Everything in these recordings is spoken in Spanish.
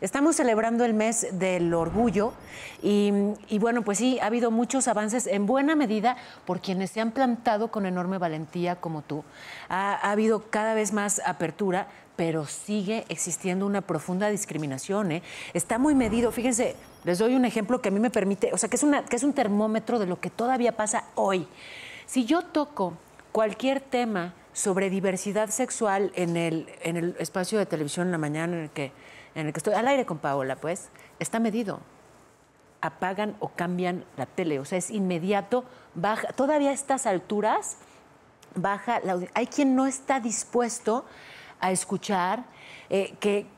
Estamos celebrando el mes del orgullo y, bueno, pues sí, ha habido muchos avances en buena medida por quienes se han plantado con enorme valentía como tú. Ha, habido cada vez más apertura, pero sigue existiendo una profunda discriminación. ¿eh? Está muy medido, fíjense, les doy un ejemplo que a mí me permite, o sea, que es, una, que es un termómetro de lo que todavía pasa hoy. Si yo toco cualquier tema sobre diversidad sexual en el, en el espacio de televisión en la mañana en el, que, en el que estoy al aire con Paola, pues, está medido. Apagan o cambian la tele, o sea, es inmediato, baja, todavía a estas alturas baja la Hay quien no está dispuesto a escuchar eh, que,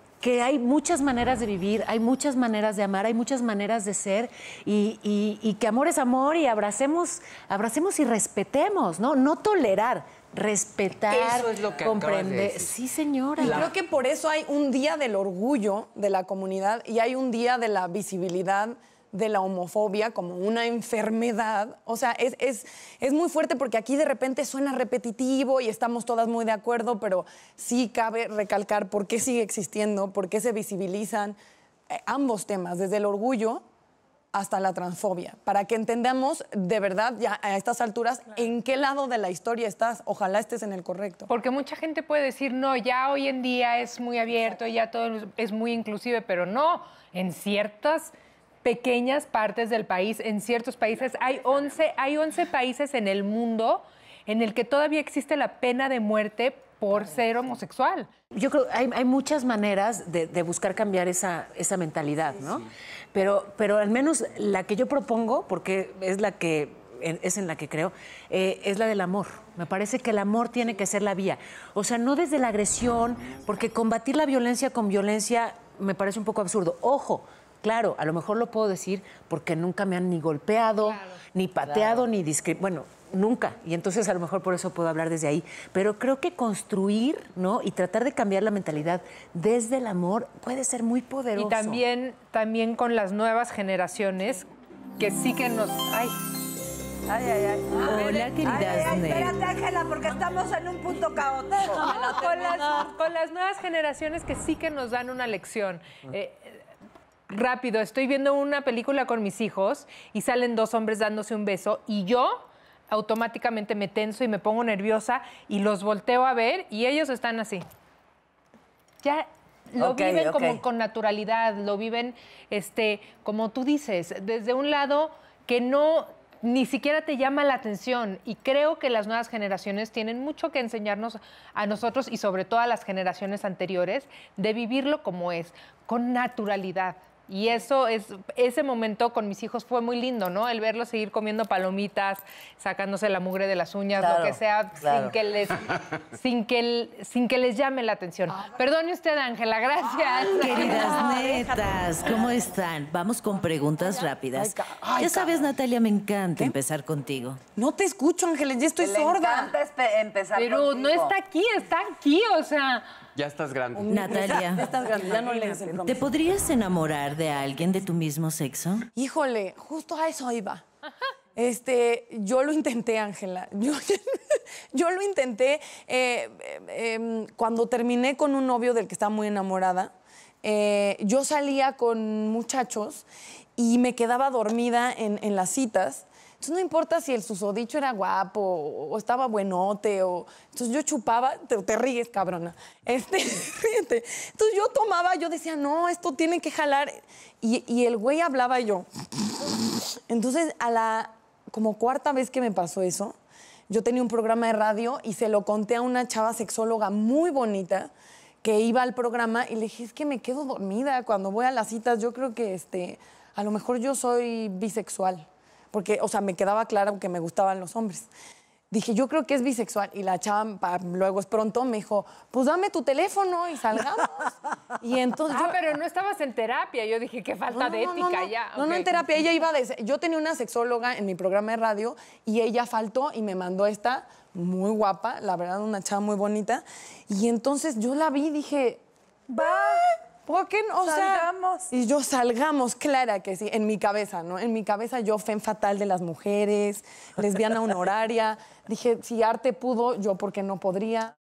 hay muchas maneras de vivir, hay muchas maneras de amar, hay muchas maneras de ser y, que amor es amor y abracemos, abracemos y respetemos, ¿no? No tolerar, respetar, comprender. Sí, señora. Y Creo que por eso hay un día del orgullo de la comunidad y hay un día de la visibilidad de la homofobia como una enfermedad. O sea, es, muy fuerte porque aquí de repente suena repetitivo y estamos todas muy de acuerdo, pero sí cabe recalcar por qué sigue existiendo, por qué se visibilizan eh, ambos temas, desde el orgullo hasta la transfobia, para que entendamos de verdad ya a estas alturas en qué lado de la historia estás. Ojalá estés en el correcto. Porque mucha gente puede decir, no, ya hoy en día es muy abierto, ya todo es muy inclusive, pero no, en ciertas pequeñas partes del país, en ciertos países, hay 11, hay 11 países en el mundo en el que todavía existe la pena de muerte por ser homosexual. Yo creo hay, hay muchas maneras de, buscar cambiar esa, esa mentalidad, ¿no? Pero, pero al menos la que yo propongo, porque es la que es en la que creo, eh, es la del amor. Me parece que el amor tiene que ser la vía. O sea, no desde la agresión, porque combatir la violencia con violencia me parece un poco absurdo. Ojo, claro, a lo mejor lo puedo decir porque nunca me han ni golpeado, ni pateado, ni discriminado. Bueno, nunca. Y entonces a lo mejor por eso puedo hablar desde ahí. Pero creo que construir, ¿no? Y tratar de cambiar la mentalidad desde el amor puede ser muy poderoso. Y también, también con las nuevas generaciones que sí que nos. Ay. Ay, ay, ay. Hola, queridas ay, Espérate, Ángela, porque estamos en un punto caótico. con, las, con, las, nuevas generaciones que sí que nos dan una lección. Eh, rápido, estoy viendo una película con mis hijos y salen dos hombres dándose un beso y yo automáticamente me tenso y me pongo nerviosa y los volteo a ver y ellos están así. Ya lo viven como con naturalidad, lo viven, este, como tú dices, desde un lado que no ni siquiera te llama la atención y creo que las nuevas generaciones tienen mucho que enseñarnos a nosotros y sobre todo a las generaciones anteriores de vivirlo como es, con naturalidad. Y eso es, ese momento con mis hijos fue muy lindo, ¿no? El verlos seguir comiendo palomitas, sacándose la mugre de las uñas, lo que sea, sin que les, sin que, sin que les llame la atención. Ah. Perdone usted, Ángela, gracias. queridas netas, ¿cómo están? Vamos con preguntas rápidas. ya sabes, Natalia, me encanta empezar contigo. No te escucho, Ángela, ya estoy sorda. Me encanta empezar Pero no está aquí, está aquí, o sea. Ya estás grande. Natalia. Ya estás grande, ya no el ¿Te podrías enamorar de alguien de tu mismo sexo? Híjole, justo a eso iba. Este, yo lo intenté, Ángela. Yo, lo intenté eh, em, cuando terminé con un novio del que estaba muy enamorada. Eh, yo salía con muchachos y me quedaba dormida en las citas entonces no importa si el susodicho era guapo o estaba buenote o... Entonces yo chupaba, te, te ríes, cabrona. Este, Entonces yo tomaba, yo decía, no, esto tiene que jalar. Y, y el güey hablaba y yo. Entonces a la como cuarta vez que me pasó eso, yo tenía un programa de radio y se lo conté a una chava sexóloga muy bonita que iba al programa y le dije, es que me quedo dormida cuando voy a las citas, yo creo que este, a lo mejor yo soy bisexual porque, o sea, me quedaba clara que me gustaban los hombres. Dije, yo creo que es bisexual. Y la chava, luego es pronto, me dijo, pues dame tu teléfono y salgamos. y entonces... Ah, pero no estabas en terapia. Yo dije, qué falta de ética ya. No, no, en terapia. Ella iba de... Yo tenía una sexóloga en mi programa de radio y ella faltó y me mandó esta muy guapa, la verdad, una chava muy bonita. Y entonces yo la vi y dije, va... ¿Por qué no? salgamos. y yo salgamos, clara que sí, en mi cabeza, ¿no? En mi cabeza yo, fe fatal de las mujeres, lesbiana honoraria. Dije, si arte pudo, yo porque no podría.